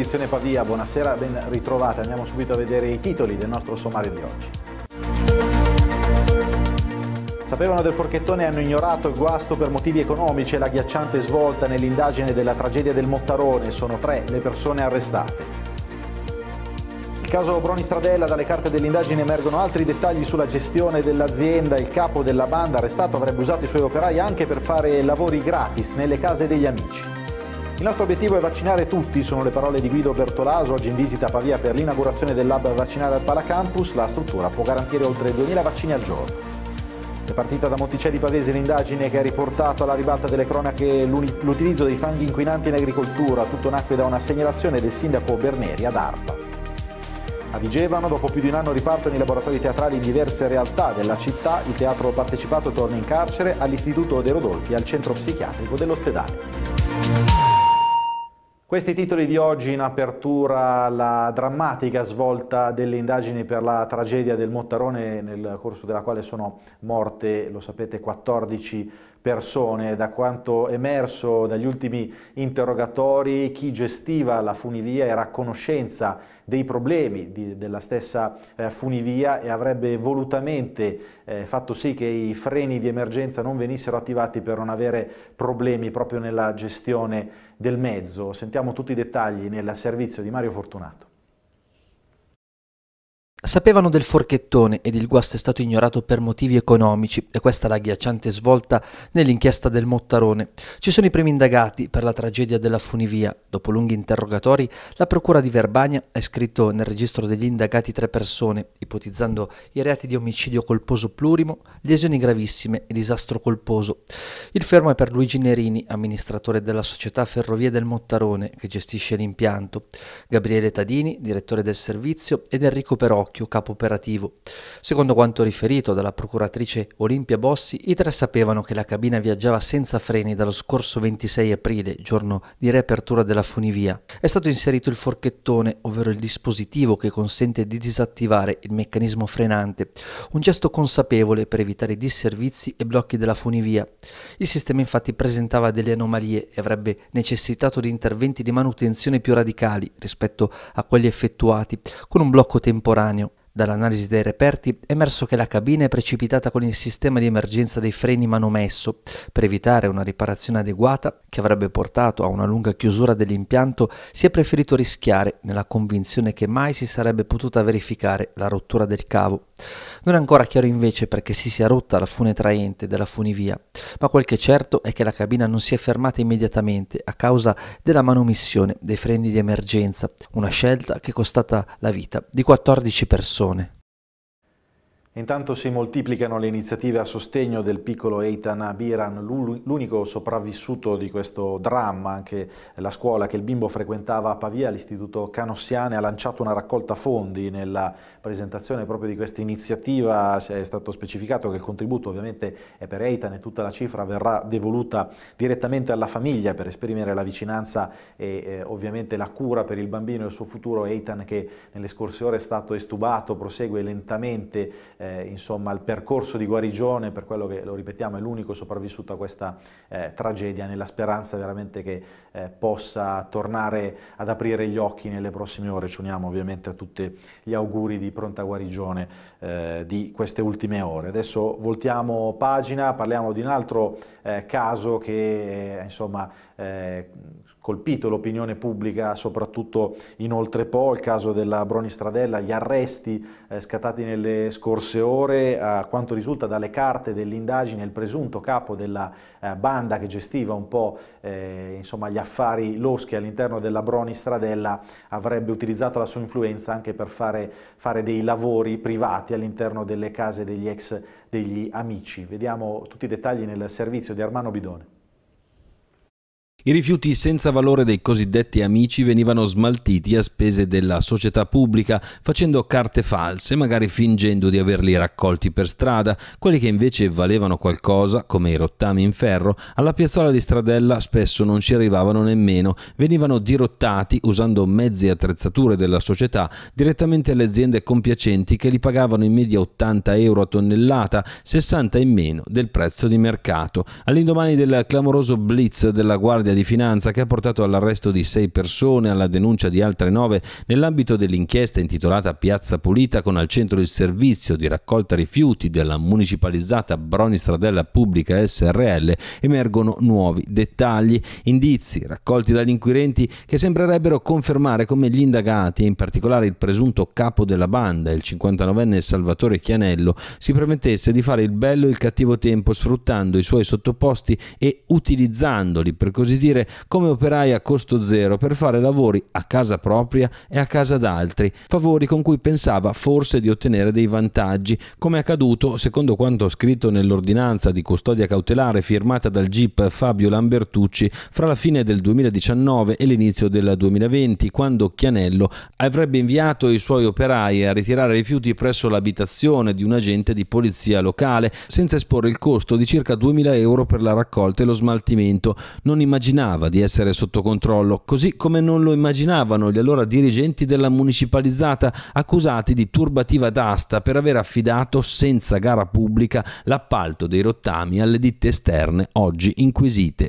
Edizione Pavia, buonasera, ben ritrovate. Andiamo subito a vedere i titoli del nostro sommario di oggi. Sapevano del forchettone e hanno ignorato il guasto per motivi economici e la ghiacciante svolta nell'indagine della tragedia del Mottarone. Sono tre le persone arrestate. Il caso Broni Stradella, dalle carte dell'indagine emergono altri dettagli sulla gestione dell'azienda. Il capo della banda arrestato avrebbe usato i suoi operai anche per fare lavori gratis nelle case degli amici. Il nostro obiettivo è vaccinare tutti, sono le parole di Guido Bertolaso, oggi in visita a Pavia per l'inaugurazione del lab vaccinale al Palacampus. La struttura può garantire oltre 2.000 vaccini al giorno. È partita da Monticelli Pavese l'indagine che ha riportato alla ribalta delle cronache l'utilizzo dei fanghi inquinanti in agricoltura. Tutto nacque da una segnalazione del sindaco Berneri ad Arpa. A Vigevano, dopo più di un anno ripartono i laboratori teatrali in diverse realtà della città, il teatro partecipato torna in carcere all'Istituto De Rodolfi al centro psichiatrico dell'ospedale. Questi titoli di oggi in apertura la drammatica svolta delle indagini per la tragedia del Mottarone nel corso della quale sono morte, lo sapete, 14 persone persone, da quanto emerso dagli ultimi interrogatori, chi gestiva la funivia era a conoscenza dei problemi di, della stessa eh, funivia e avrebbe volutamente eh, fatto sì che i freni di emergenza non venissero attivati per non avere problemi proprio nella gestione del mezzo. Sentiamo tutti i dettagli nel servizio di Mario Fortunato. Sapevano del forchettone ed il guasto è stato ignorato per motivi economici e questa è la ghiacciante svolta nell'inchiesta del Mottarone. Ci sono i primi indagati per la tragedia della funivia. Dopo lunghi interrogatori, la procura di Verbania ha iscritto nel registro degli indagati tre persone, ipotizzando i reati di omicidio colposo plurimo, lesioni gravissime e disastro colposo. Il fermo è per Luigi Nerini, amministratore della società Ferrovie del Mottarone, che gestisce l'impianto, Gabriele Tadini, direttore del servizio, ed Enrico Perocchi Bocchio, capo operativo. Secondo quanto riferito dalla procuratrice Olimpia Bossi, i tre sapevano che la cabina viaggiava senza freni dallo scorso 26 aprile, giorno di riapertura della funivia. È stato inserito il forchettone, ovvero il dispositivo che consente di disattivare il meccanismo frenante, un gesto consapevole per evitare disservizi e blocchi della funivia. Il sistema infatti presentava delle anomalie e avrebbe necessitato di interventi di manutenzione più radicali rispetto a quelli effettuati, con un blocco temporaneo Dall'analisi dei reperti è emerso che la cabina è precipitata con il sistema di emergenza dei freni manomesso per evitare una riparazione adeguata che avrebbe portato a una lunga chiusura dell'impianto, si è preferito rischiare nella convinzione che mai si sarebbe potuta verificare la rottura del cavo. Non è ancora chiaro invece perché si sia rotta la fune traente della funivia, ma quel che è certo è che la cabina non si è fermata immediatamente a causa della manomissione dei freni di emergenza, una scelta che è costata la vita di 14 persone persone. Intanto si moltiplicano le iniziative a sostegno del piccolo Eitan Abiran, l'unico sopravvissuto di questo dramma. Anche la scuola che il bimbo frequentava a Pavia, l'istituto Canossiane, ha lanciato una raccolta fondi. Nella presentazione proprio di questa iniziativa è stato specificato che il contributo ovviamente è per Eitan e tutta la cifra verrà devoluta direttamente alla famiglia per esprimere la vicinanza e eh, ovviamente la cura per il bambino e il suo futuro. Eitan che nelle scorse ore è stato estubato, prosegue lentamente eh, insomma, il percorso di guarigione, per quello che lo ripetiamo è l'unico sopravvissuto a questa eh, tragedia, nella speranza veramente che eh, possa tornare ad aprire gli occhi nelle prossime ore. Ci uniamo ovviamente a tutti gli auguri di pronta guarigione eh, di queste ultime ore. Adesso voltiamo pagina, parliamo di un altro eh, caso che eh, insomma, eh, colpito l'opinione pubblica soprattutto in oltrepo, il caso della Bronistradella, gli arresti eh, scattati nelle scorse ore, a quanto risulta dalle carte dell'indagine il presunto capo della eh, banda che gestiva un po' eh, insomma, gli affari loschi all'interno della Bronistradella avrebbe utilizzato la sua influenza anche per fare, fare dei lavori privati all'interno delle case degli ex degli amici. Vediamo tutti i dettagli nel servizio di Armano Bidone. I rifiuti senza valore dei cosiddetti amici venivano smaltiti a spese della società pubblica, facendo carte false, magari fingendo di averli raccolti per strada, quelli che invece valevano qualcosa, come i rottami in ferro, alla piazzola di Stradella spesso non ci arrivavano nemmeno, venivano dirottati usando mezzi e attrezzature della società direttamente alle aziende compiacenti che li pagavano in media 80 euro a tonnellata, 60 in meno del prezzo di mercato. All'indomani del clamoroso blitz della Guardia Guardia di Finanza che ha portato all'arresto di sei persone e alla denuncia di altre nove nell'ambito dell'inchiesta intitolata Piazza Pulita con al centro il servizio di raccolta rifiuti della municipalizzata Bronistradella Pubblica SRL emergono nuovi dettagli, indizi raccolti dagli inquirenti che sembrerebbero confermare come gli indagati e in particolare il presunto capo della banda, il 59enne Salvatore Chianello, si permettesse di fare il bello e il cattivo tempo sfruttando i suoi sottoposti e utilizzandoli per così dire come operai a costo zero per fare lavori a casa propria e a casa d'altri, favori con cui pensava forse di ottenere dei vantaggi, come accaduto secondo quanto scritto nell'ordinanza di custodia cautelare firmata dal GIP Fabio Lambertucci fra la fine del 2019 e l'inizio del 2020, quando Chianello avrebbe inviato i suoi operai a ritirare rifiuti presso l'abitazione di un agente di polizia locale, senza esporre il costo di circa 2.000 euro per la raccolta e lo smaltimento, non immaginando immaginava di essere sotto controllo, così come non lo immaginavano gli allora dirigenti della municipalizzata accusati di turbativa d'asta per aver affidato senza gara pubblica l'appalto dei rottami alle ditte esterne oggi inquisite.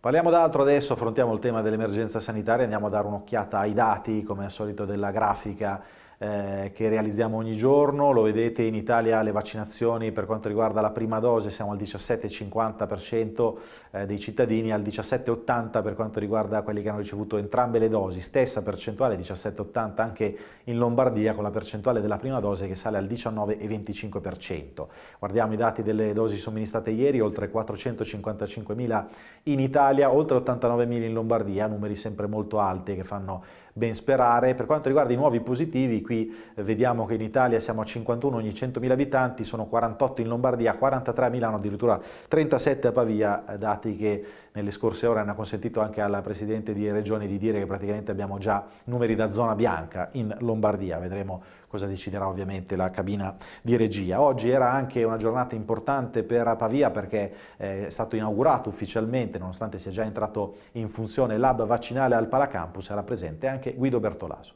Parliamo d'altro adesso, affrontiamo il tema dell'emergenza sanitaria, andiamo a dare un'occhiata ai dati, come al solito, della grafica eh, che realizziamo ogni giorno, lo vedete in Italia le vaccinazioni per quanto riguarda la prima dose siamo al 17,50% eh, dei cittadini, al 17,80% per quanto riguarda quelli che hanno ricevuto entrambe le dosi, stessa percentuale 17,80% anche in Lombardia con la percentuale della prima dose che sale al 19,25%. Guardiamo i dati delle dosi somministrate ieri, oltre 455.000 in Italia, oltre 89.000 in Lombardia, numeri sempre molto alti che fanno ben sperare. Per quanto riguarda i nuovi positivi, qui eh, vediamo che in Italia siamo a 51 ogni 100.000 abitanti, sono 48 in Lombardia, 43 a Milano, addirittura 37 a Pavia, eh, dati che nelle scorse ore hanno consentito anche alla Presidente di Regione di dire che praticamente abbiamo già numeri da zona bianca in Lombardia, vedremo cosa deciderà ovviamente la cabina di regia. Oggi era anche una giornata importante per Pavia perché eh, è stato inaugurato ufficialmente, nonostante sia già entrato in funzione, l'hub vaccinale al Palacampus, era presente anche Guido Bertolaso.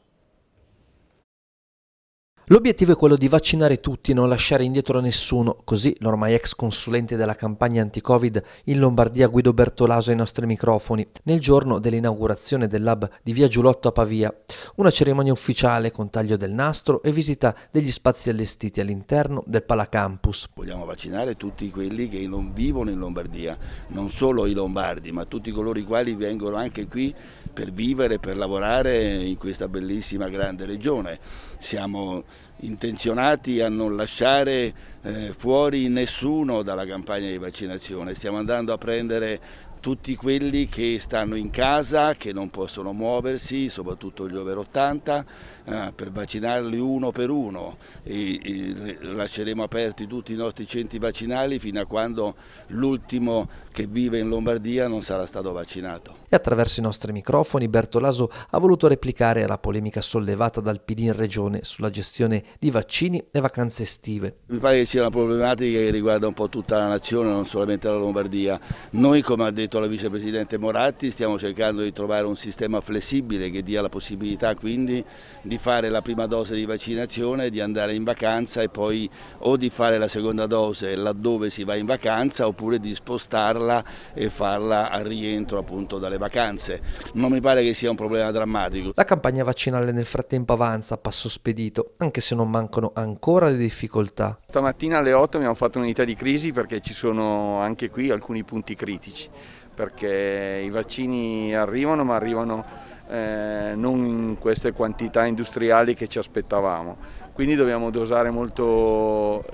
L'obiettivo è quello di vaccinare tutti e non lasciare indietro nessuno, così l'ormai ex consulente della campagna anti-Covid in Lombardia Guido Bertolaso ai nostri microfoni, nel giorno dell'inaugurazione del lab di Via Giulotto a Pavia. Una cerimonia ufficiale con taglio del nastro e visita degli spazi allestiti all'interno del Palacampus. Vogliamo vaccinare tutti quelli che vivono in Lombardia, non solo i lombardi, ma tutti coloro i quali vengono anche qui per vivere, per lavorare in questa bellissima grande regione. Siamo intenzionati a non lasciare eh, fuori nessuno dalla campagna di vaccinazione, stiamo andando a prendere tutti quelli che stanno in casa, che non possono muoversi, soprattutto gli over 80, eh, per vaccinarli uno per uno. e lasceremo aperti tutti i nostri centri vaccinali fino a quando l'ultimo che vive in Lombardia non sarà stato vaccinato. E attraverso i nostri microfoni Bertolaso ha voluto replicare alla polemica sollevata dal PD in regione sulla gestione di vaccini e vacanze estive. Mi pare che sia una problematica che riguarda un po' tutta la nazione, non solamente la Lombardia. Noi, come ha detto la vicepresidente Moratti, stiamo cercando di trovare un sistema flessibile che dia la possibilità quindi di fare la prima dose di vaccinazione, di andare in vacanza e poi o di fare la seconda dose laddove si va in vacanza oppure di spostarla ripararla e farla al rientro appunto dalle vacanze. Non mi pare che sia un problema drammatico. La campagna vaccinale nel frattempo avanza a passo spedito, anche se non mancano ancora le difficoltà. Stamattina alle 8 abbiamo fatto un'unità di crisi perché ci sono anche qui alcuni punti critici, perché i vaccini arrivano ma arrivano eh, non in queste quantità industriali che ci aspettavamo quindi dobbiamo dosare molto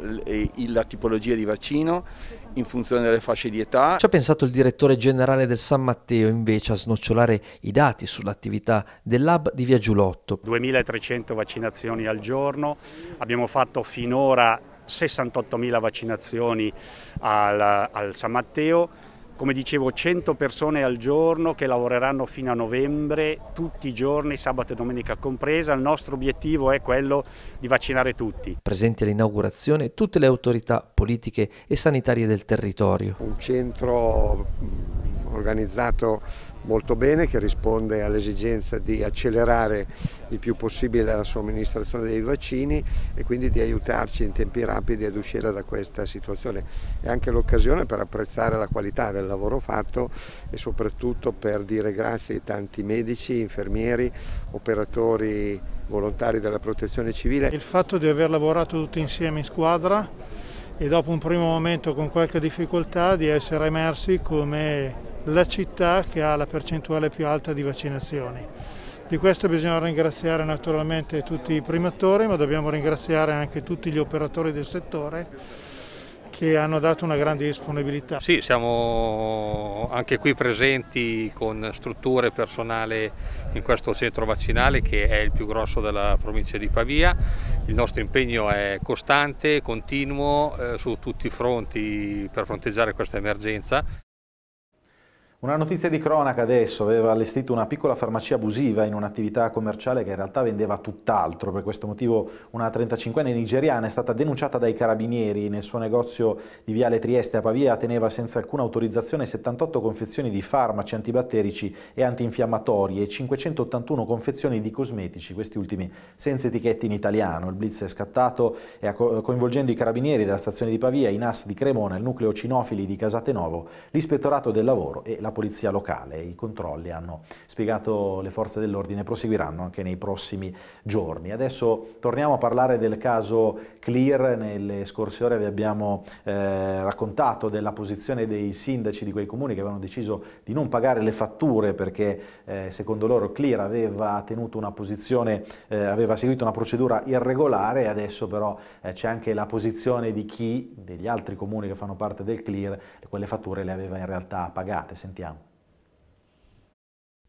la tipologia di vaccino in funzione delle fasce di età. Ci ha pensato il direttore generale del San Matteo invece a snocciolare i dati sull'attività del lab di Via Giulotto. 2300 vaccinazioni al giorno, abbiamo fatto finora 68.000 vaccinazioni al, al San Matteo, come dicevo 100 persone al giorno che lavoreranno fino a novembre, tutti i giorni, sabato e domenica compresa. Il nostro obiettivo è quello di vaccinare tutti. Presenti all'inaugurazione tutte le autorità politiche e sanitarie del territorio. Un centro mm, organizzato molto bene, che risponde all'esigenza di accelerare il più possibile la somministrazione dei vaccini e quindi di aiutarci in tempi rapidi ad uscire da questa situazione. È anche l'occasione per apprezzare la qualità del lavoro fatto e soprattutto per dire grazie ai tanti medici, infermieri, operatori volontari della protezione civile. Il fatto di aver lavorato tutti insieme in squadra e dopo un primo momento con qualche difficoltà di essere emersi come la città che ha la percentuale più alta di vaccinazioni. Di questo bisogna ringraziare naturalmente tutti i primatori, ma dobbiamo ringraziare anche tutti gli operatori del settore che hanno dato una grande disponibilità. Sì, siamo anche qui presenti con strutture e personale in questo centro vaccinale che è il più grosso della provincia di Pavia. Il nostro impegno è costante, continuo eh, su tutti i fronti per fronteggiare questa emergenza. Una notizia di cronaca adesso aveva allestito una piccola farmacia abusiva in un'attività commerciale che in realtà vendeva tutt'altro. Per questo motivo una 35enne nigeriana è stata denunciata dai carabinieri. Nel suo negozio di Viale Trieste a Pavia teneva senza alcuna autorizzazione 78 confezioni di farmaci antibatterici e antinfiammatori e 581 confezioni di cosmetici, questi ultimi senza etichette in italiano. Il blitz è scattato e coinvolgendo i carabinieri della stazione di Pavia, i NAS di Cremona, il nucleo cinofili di Casatenovo, l'ispettorato del lavoro e la la polizia locale. I controlli, hanno spiegato le forze dell'ordine, proseguiranno anche nei prossimi giorni. Adesso torniamo a parlare del caso Clear. Nelle scorse ore vi abbiamo eh, raccontato della posizione dei sindaci di quei comuni che avevano deciso di non pagare le fatture perché eh, secondo loro Clear aveva tenuto una posizione, eh, aveva seguito una procedura irregolare adesso però eh, c'è anche la posizione di chi, degli altri comuni che fanno parte del Clear, quelle fatture le aveva in realtà pagate. Sentiamo Yeah.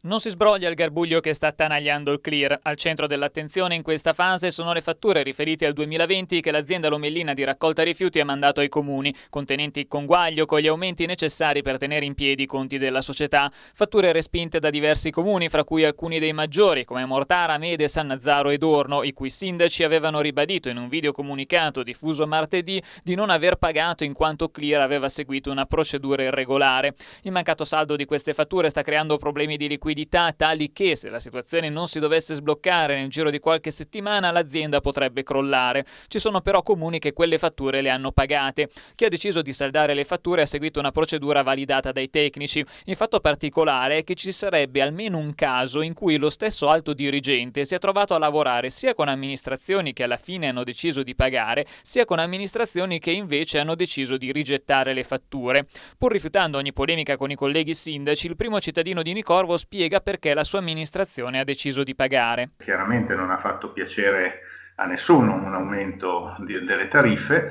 Non si sbroglia il garbuglio che sta attanagliando il clear. Al centro dell'attenzione in questa fase sono le fatture riferite al 2020 che l'azienda lomellina di raccolta rifiuti ha mandato ai comuni, contenenti il conguaglio con gli aumenti necessari per tenere in piedi i conti della società. Fatture respinte da diversi comuni, fra cui alcuni dei maggiori, come Mortara, Mede, San Nazaro ed Orno, i cui sindaci avevano ribadito in un video comunicato diffuso martedì di non aver pagato in quanto clear aveva seguito una procedura irregolare. Il mancato saldo di queste fatture sta creando problemi di liquidità liquidità tali che, se la situazione non si dovesse sbloccare nel giro di qualche settimana, l'azienda potrebbe crollare. Ci sono però comuni che quelle fatture le hanno pagate. Chi ha deciso di saldare le fatture ha seguito una procedura validata dai tecnici. Il fatto particolare è che ci sarebbe almeno un caso in cui lo stesso alto dirigente si è trovato a lavorare sia con amministrazioni che alla fine hanno deciso di pagare, sia con amministrazioni che invece hanno deciso di rigettare le fatture. Pur rifiutando ogni polemica con i colleghi sindaci, il primo cittadino di Nicorvo spiega spiega perché la sua amministrazione ha deciso di pagare. Chiaramente non ha fatto piacere a nessuno un aumento di, delle tariffe,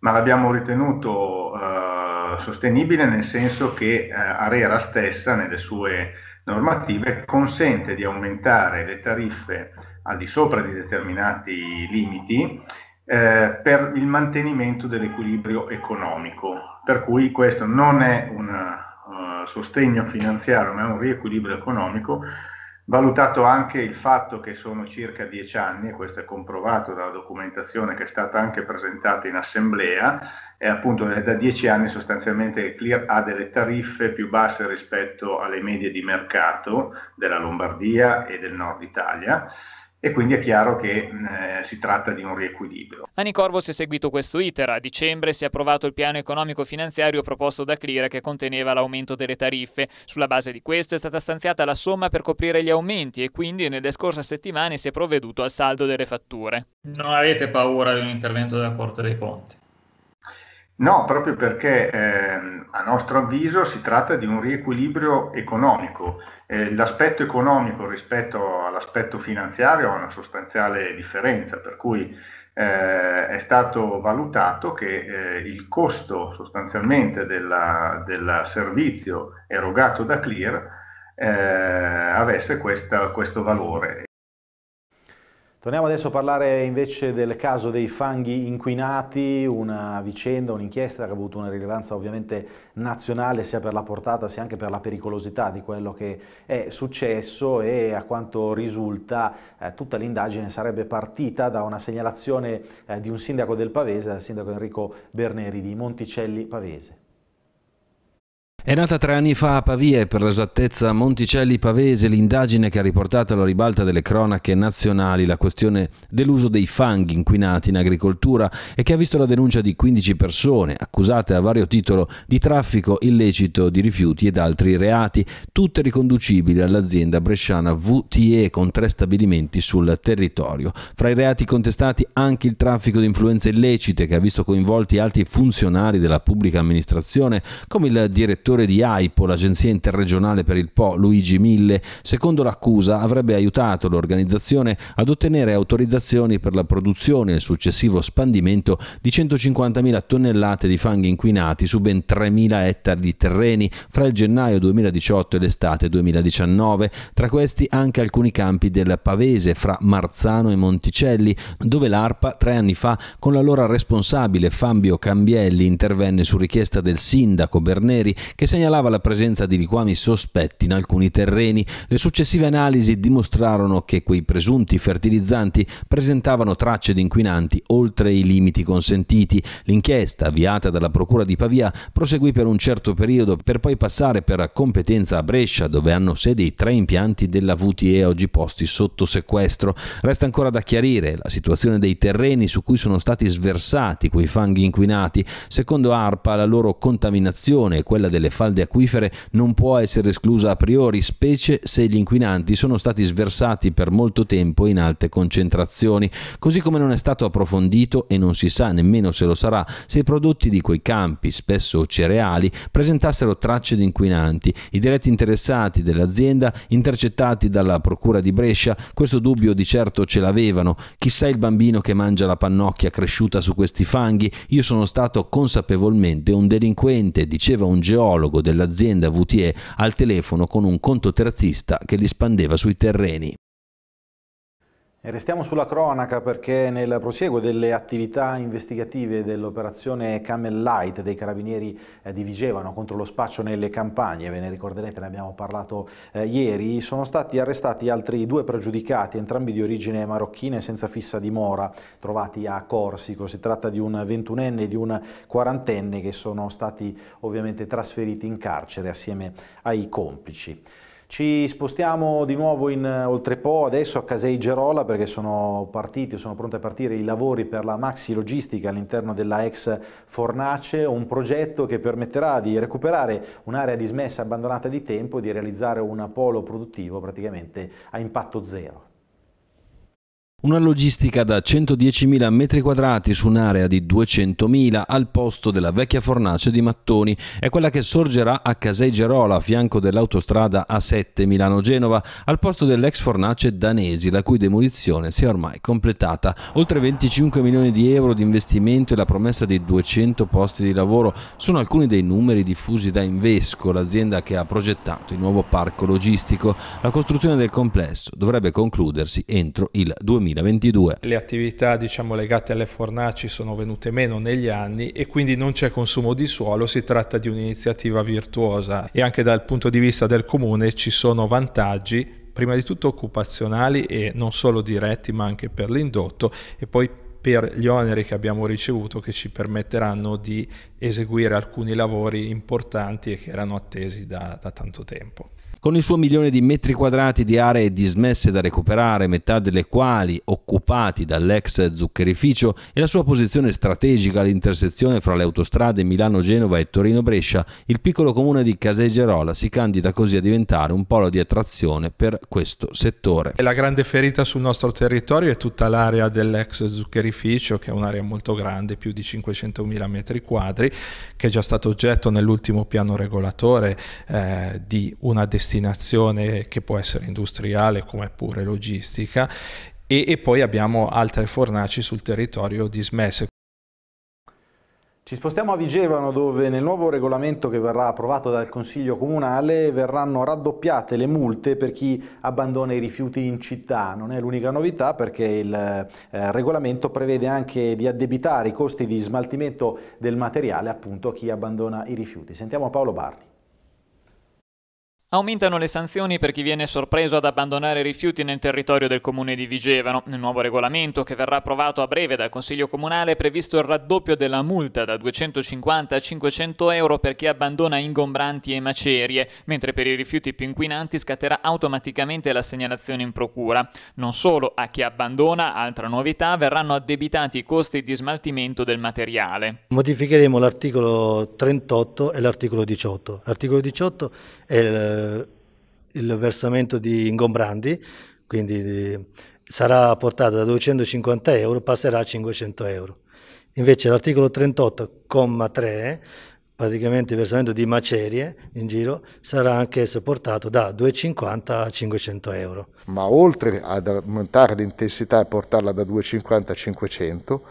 ma l'abbiamo ritenuto eh, sostenibile nel senso che eh, Arera stessa nelle sue normative consente di aumentare le tariffe al di sopra di determinati limiti eh, per il mantenimento dell'equilibrio economico. Per cui questo non è un sostegno finanziario ma è un riequilibrio economico, valutato anche il fatto che sono circa dieci anni, e questo è comprovato dalla documentazione che è stata anche presentata in assemblea, e appunto da dieci anni sostanzialmente il CLIR ha delle tariffe più basse rispetto alle medie di mercato della Lombardia e del nord Italia, e quindi è chiaro che mm, eh, si tratta di un riequilibrio. Ani si è seguito questo iter. A dicembre si è approvato il piano economico-finanziario proposto da Clira che conteneva l'aumento delle tariffe. Sulla base di questo è stata stanziata la somma per coprire gli aumenti e quindi nelle scorse settimane si è provveduto al saldo delle fatture. Non avete paura di un intervento della Corte dei Conti? No, proprio perché ehm, a nostro avviso si tratta di un riequilibrio economico. Eh, l'aspetto economico rispetto all'aspetto finanziario ha una sostanziale differenza, per cui eh, è stato valutato che eh, il costo sostanzialmente del servizio erogato da Clear eh, avesse questa, questo valore Torniamo adesso a parlare invece del caso dei fanghi inquinati, una vicenda, un'inchiesta che ha avuto una rilevanza ovviamente nazionale sia per la portata sia anche per la pericolosità di quello che è successo e a quanto risulta eh, tutta l'indagine sarebbe partita da una segnalazione eh, di un sindaco del Pavese, il sindaco Enrico Berneri di Monticelli Pavese. È nata tre anni fa a Pavia e per l'esattezza a Monticelli Pavese l'indagine che ha riportato alla ribalta delle cronache nazionali la questione dell'uso dei fanghi inquinati in agricoltura e che ha visto la denuncia di 15 persone accusate a vario titolo di traffico illecito di rifiuti ed altri reati, tutte riconducibili all'azienda bresciana VTE con tre stabilimenti sul territorio. Fra i reati contestati anche il traffico di influenze illecite che ha visto coinvolti altri funzionari della pubblica amministrazione come il direttore direttore di AIPO, l'Agenzia Interregionale per il Po, Luigi Mille, secondo l'accusa avrebbe aiutato l'organizzazione ad ottenere autorizzazioni per la produzione e il successivo spandimento di 150.000 tonnellate di fanghi inquinati su ben 3.000 ettari di terreni fra il gennaio 2018 e l'estate 2019, tra questi anche alcuni campi del Pavese fra Marzano e Monticelli, dove l'ARPA tre anni fa con l'allora responsabile Fabio Cambielli intervenne su richiesta del sindaco Berneri che segnalava la presenza di liquami sospetti in alcuni terreni. Le successive analisi dimostrarono che quei presunti fertilizzanti presentavano tracce di inquinanti oltre i limiti consentiti. L'inchiesta, avviata dalla Procura di Pavia, proseguì per un certo periodo per poi passare per competenza a Brescia, dove hanno sede i tre impianti della VTE oggi posti sotto sequestro. Resta ancora da chiarire la situazione dei terreni su cui sono stati sversati quei fanghi inquinati. Secondo ARPA la loro contaminazione e quella delle delle falde acquifere non può essere esclusa a priori, specie se gli inquinanti sono stati sversati per molto tempo in alte concentrazioni, così come non è stato approfondito e non si sa nemmeno se lo sarà se i prodotti di quei campi, spesso cereali, presentassero tracce di inquinanti. I diretti interessati dell'azienda, intercettati dalla Procura di Brescia, questo dubbio di certo ce l'avevano. Chissà il bambino che mangia la pannocchia cresciuta su questi fanghi, io sono stato consapevolmente un delinquente, diceva un geologo tecnologo dell'azienda VTE al telefono con un conto terzista che li spandeva sui terreni restiamo sulla cronaca perché nel prosieguo delle attività investigative dell'operazione Camel Light dei carabinieri eh, di Vigevano contro lo spaccio nelle campagne, ve ne ricorderete, ne abbiamo parlato eh, ieri, sono stati arrestati altri due pregiudicati, entrambi di origine marocchina e senza fissa dimora, trovati a Corsico. Si tratta di un ventunenne e di un quarantenne che sono stati ovviamente trasferiti in carcere assieme ai complici. Ci spostiamo di nuovo in eh, Oltrepo, adesso a Casei Gerola perché sono partiti, sono pronti a partire i lavori per la maxi logistica all'interno della ex Fornace, un progetto che permetterà di recuperare un'area dismessa e abbandonata di tempo e di realizzare un polo produttivo praticamente a impatto zero. Una logistica da 110.000 m2 su un'area di 200.000 al posto della vecchia fornace di Mattoni è quella che sorgerà a Casei Gerola a fianco dell'autostrada A7 Milano-Genova al posto dell'ex fornace danesi la cui demolizione si è ormai completata. Oltre 25 milioni di euro di investimento e la promessa di 200 posti di lavoro sono alcuni dei numeri diffusi da Invesco, l'azienda che ha progettato il nuovo parco logistico. La costruzione del complesso dovrebbe concludersi entro il 2020. 2022. Le attività diciamo, legate alle fornaci sono venute meno negli anni e quindi non c'è consumo di suolo, si tratta di un'iniziativa virtuosa e anche dal punto di vista del comune ci sono vantaggi prima di tutto occupazionali e non solo diretti ma anche per l'indotto e poi per gli oneri che abbiamo ricevuto che ci permetteranno di eseguire alcuni lavori importanti e che erano attesi da, da tanto tempo. Con il suo milione di metri quadrati di aree dismesse da recuperare, metà delle quali occupati dall'ex zuccherificio, e la sua posizione strategica all'intersezione fra le autostrade Milano-Genova e Torino-Brescia, il piccolo comune di Casegerola si candida così a diventare un polo di attrazione per questo settore. La grande ferita sul nostro territorio è tutta l'area dell'ex zuccherificio, che è un'area molto grande, più di 500.000 metri quadri, che è già stato oggetto nell'ultimo piano regolatore eh, di una destinazione destinazione che può essere industriale come pure logistica e, e poi abbiamo altre fornaci sul territorio dismesse. Ci spostiamo a Vigevano dove nel nuovo regolamento che verrà approvato dal Consiglio Comunale verranno raddoppiate le multe per chi abbandona i rifiuti in città. Non è l'unica novità perché il eh, regolamento prevede anche di addebitare i costi di smaltimento del materiale appunto a chi abbandona i rifiuti. Sentiamo Paolo Barni. Aumentano le sanzioni per chi viene sorpreso ad abbandonare rifiuti nel territorio del comune di Vigevano. Nel nuovo regolamento, che verrà approvato a breve dal Consiglio Comunale, è previsto il raddoppio della multa da 250 a 500 euro per chi abbandona ingombranti e macerie, mentre per i rifiuti più inquinanti scatterà automaticamente la segnalazione in procura. Non solo a chi abbandona, altra novità, verranno addebitati i costi di smaltimento del materiale. Modificheremo l'articolo 38 e l'articolo 18. L'articolo 18 è il il, versamento di ingombrandi, quindi di, sarà portato da 250 euro, passerà a 500 euro. Invece l'articolo 38,3, praticamente il versamento di macerie in giro, sarà anch'esso portato da 250 a 500 euro. Ma oltre ad aumentare l'intensità e portarla da 250 a 500,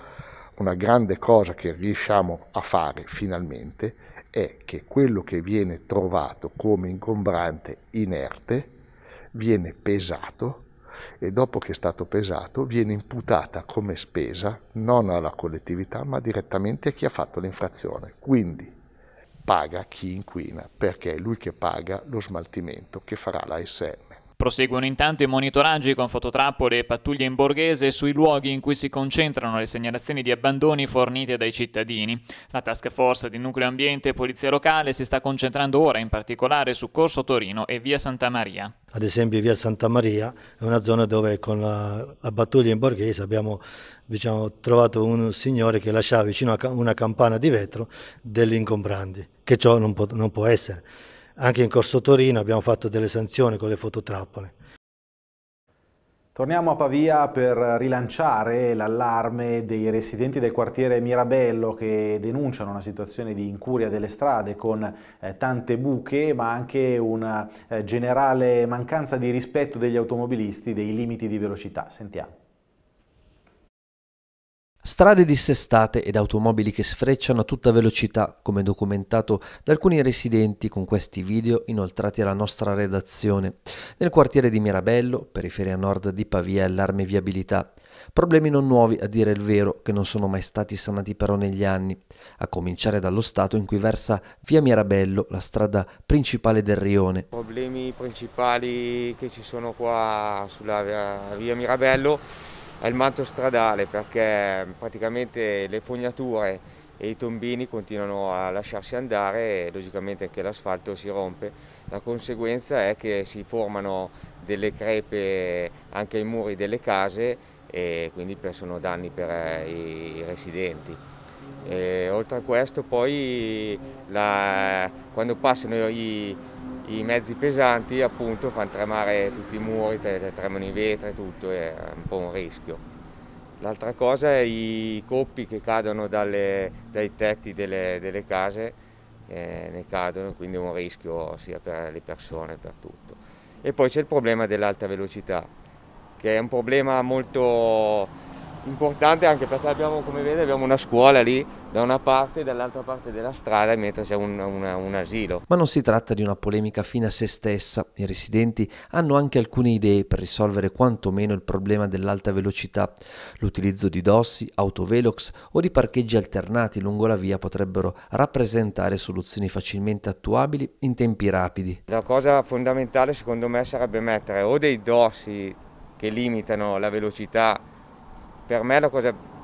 una grande cosa che riusciamo a fare finalmente è che quello che viene trovato come ingombrante inerte viene pesato e dopo che è stato pesato viene imputata come spesa non alla collettività ma direttamente a chi ha fatto l'infrazione. Quindi paga chi inquina perché è lui che paga lo smaltimento che farà la SM. Proseguono intanto i monitoraggi con fototrappole e pattuglie in borghese sui luoghi in cui si concentrano le segnalazioni di abbandoni fornite dai cittadini. La task force di Nucleo Ambiente e Polizia Locale si sta concentrando ora in particolare su Corso Torino e Via Santa Maria. Ad esempio via Santa Maria è una zona dove con la, la battaglia in borghese abbiamo diciamo, trovato un signore che lasciava vicino a una campana di vetro degli incombrandi, che ciò non può, non può essere anche in Corso Torino abbiamo fatto delle sanzioni con le fototrappole. Torniamo a Pavia per rilanciare l'allarme dei residenti del quartiere Mirabello che denunciano una situazione di incuria delle strade con eh, tante buche ma anche una eh, generale mancanza di rispetto degli automobilisti dei limiti di velocità. Sentiamo. Strade dissestate ed automobili che sfrecciano a tutta velocità, come documentato da alcuni residenti con questi video inoltrati alla nostra redazione. Nel quartiere di Mirabello, periferia nord di Pavia, allarme viabilità. Problemi non nuovi, a dire il vero, che non sono mai stati sanati però negli anni, a cominciare dallo stato in cui versa via Mirabello, la strada principale del rione. I problemi principali che ci sono qua sulla via Mirabello al manto stradale perché mm, praticamente le fognature e i tombini continuano a lasciarsi andare e logicamente anche l'asfalto si rompe. La conseguenza è che si formano delle crepe anche ai muri delle case e quindi sono danni per eh, i residenti. E oltre a questo poi la, quando passano i, i mezzi pesanti appunto fanno tremare tutti i muri, tremano i vetri, e tutto è un po' un rischio. L'altra cosa è i coppi che cadono dalle, dai tetti delle, delle case, eh, ne cadono, quindi è un rischio sia per le persone che per tutto. E poi c'è il problema dell'alta velocità, che è un problema molto importante anche perché abbiamo, come vede, abbiamo una scuola lì da una parte e dall'altra parte della strada mentre c'è un, una, un asilo. Ma non si tratta di una polemica fine a se stessa, i residenti hanno anche alcune idee per risolvere quantomeno il problema dell'alta velocità. L'utilizzo di dossi, autovelox o di parcheggi alternati lungo la via potrebbero rappresentare soluzioni facilmente attuabili in tempi rapidi. La cosa fondamentale secondo me sarebbe mettere o dei dossi che limitano la velocità, per me la cosa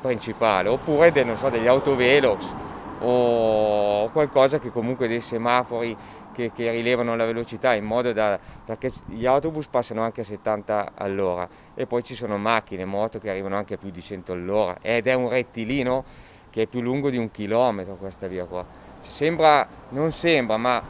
principale, oppure del, so, degli autovelox o qualcosa che comunque dei semafori che, che rilevano la velocità in modo da perché gli autobus passano anche a 70 all'ora e poi ci sono macchine, moto che arrivano anche a più di 100 all'ora ed è un rettilino che è più lungo di un chilometro questa via qua. Sembra, non sembra, ma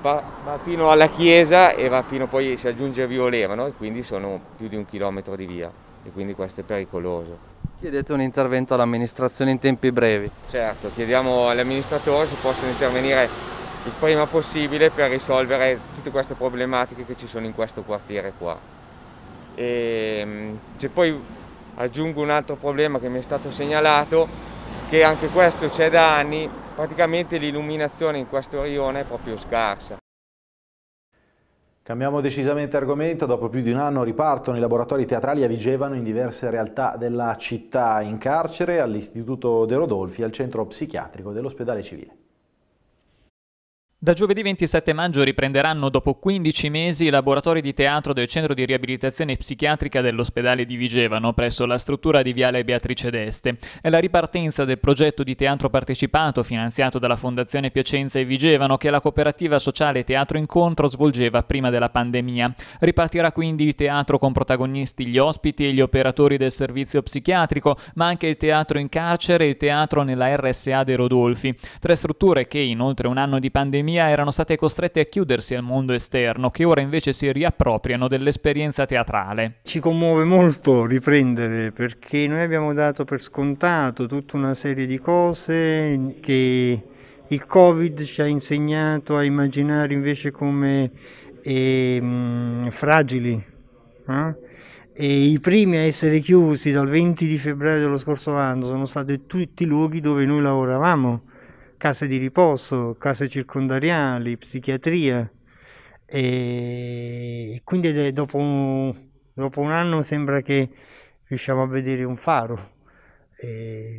va fino alla chiesa e va fino poi si aggiunge a Violevano e quindi sono più di un chilometro di via e quindi questo è pericoloso. Chiedete un intervento all'amministrazione in tempi brevi. Certo, chiediamo all'amministratore se possono intervenire il prima possibile per risolvere tutte queste problematiche che ci sono in questo quartiere qua. Ehm, e, cioè, poi aggiungo un altro problema che mi è stato segnalato, che anche questo c'è da anni, praticamente l'illuminazione in questo rione è proprio scarsa. Cambiamo decisamente argomento, dopo più di un anno ripartono i laboratori teatrali a Vigevano in diverse realtà della città, in carcere, all'Istituto De Rodolfi al centro psichiatrico dell'ospedale civile. Da giovedì 27 maggio riprenderanno dopo 15 mesi i laboratori di teatro del centro di riabilitazione psichiatrica dell'ospedale di Vigevano presso la struttura di Viale Beatrice d'Este. È la ripartenza del progetto di teatro partecipato finanziato dalla Fondazione Piacenza e Vigevano che la cooperativa sociale Teatro Incontro svolgeva prima della pandemia. Ripartirà quindi il teatro con protagonisti gli ospiti e gli operatori del servizio psichiatrico, ma anche il teatro in carcere e il teatro nella RSA dei Rodolfi, tre strutture che in oltre un anno di pandemia compagnia erano state costrette a chiudersi al mondo esterno, che ora invece si riappropriano dell'esperienza teatrale. Ci commuove molto riprendere perché noi abbiamo dato per scontato tutta una serie di cose che il Covid ci ha insegnato a immaginare invece come eh, fragili. Eh? E I primi a essere chiusi dal 20 di febbraio dello scorso anno sono stati tutti i luoghi dove noi lavoravamo case di riposo, case circondariali, psichiatria. E quindi dopo un, dopo un anno sembra che riusciamo a vedere un faro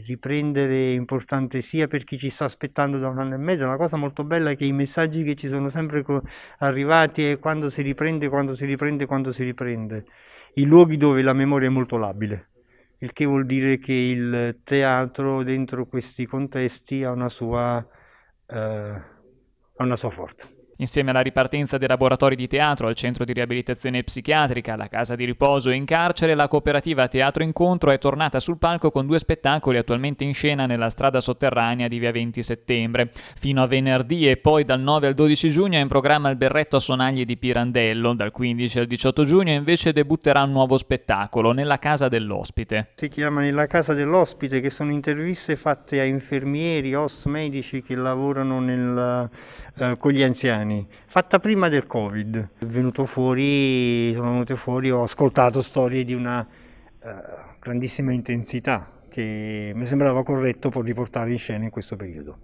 riprendere è importante sia per chi ci sta aspettando da un anno e mezzo. La cosa molto bella è che i messaggi che ci sono sempre arrivati è quando si riprende, quando si riprende, quando si riprende. I luoghi dove la memoria è molto labile il che vuol dire che il teatro dentro questi contesti ha una sua, eh, ha una sua forza. Insieme alla ripartenza dei laboratori di teatro, al centro di riabilitazione psichiatrica, alla casa di riposo e in carcere, la cooperativa Teatro Incontro è tornata sul palco con due spettacoli attualmente in scena nella strada sotterranea di via 20 settembre. Fino a venerdì e poi dal 9 al 12 giugno è in programma il berretto a sonagli di Pirandello, dal 15 al 18 giugno invece debutterà un nuovo spettacolo, Nella casa dell'ospite. Si chiama Nella casa dell'ospite, che sono interviste fatte a infermieri, os medici che lavorano nel eh, con gli anziani, fatta prima del Covid. È venuto fuori, sono venute fuori, ho ascoltato storie di una eh, grandissima intensità che mi sembrava corretto poi riportare in scena in questo periodo.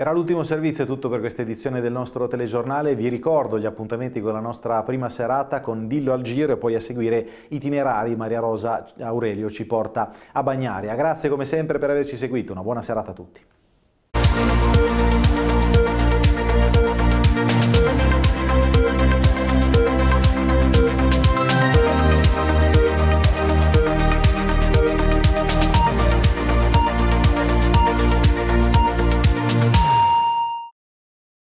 Era l'ultimo servizio, è tutto per questa edizione del nostro telegiornale. Vi ricordo gli appuntamenti con la nostra prima serata con Dillo al Giro e poi a seguire itinerari. Maria Rosa Aurelio ci porta a Bagnaria. Grazie come sempre per averci seguito. Una buona serata a tutti.